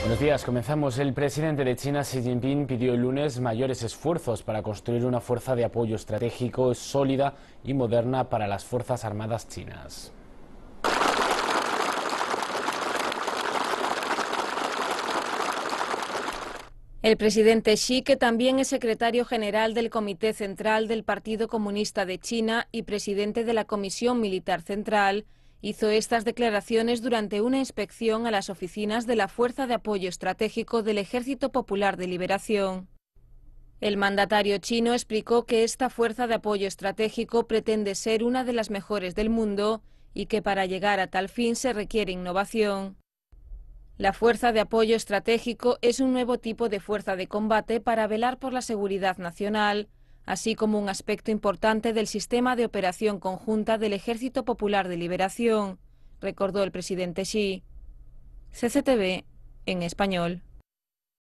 Buenos días, comenzamos. El presidente de China, Xi Jinping, pidió el lunes mayores esfuerzos para construir una fuerza de apoyo estratégico sólida y moderna para las Fuerzas Armadas chinas. El presidente Xi, que también es secretario general del Comité Central del Partido Comunista de China y presidente de la Comisión Militar Central, hizo estas declaraciones durante una inspección a las oficinas de la Fuerza de Apoyo Estratégico del Ejército Popular de Liberación. El mandatario chino explicó que esta Fuerza de Apoyo Estratégico pretende ser una de las mejores del mundo y que para llegar a tal fin se requiere innovación. La Fuerza de Apoyo Estratégico es un nuevo tipo de fuerza de combate para velar por la seguridad nacional, así como un aspecto importante del sistema de operación conjunta del Ejército Popular de Liberación, recordó el presidente Xi. CCTV en español.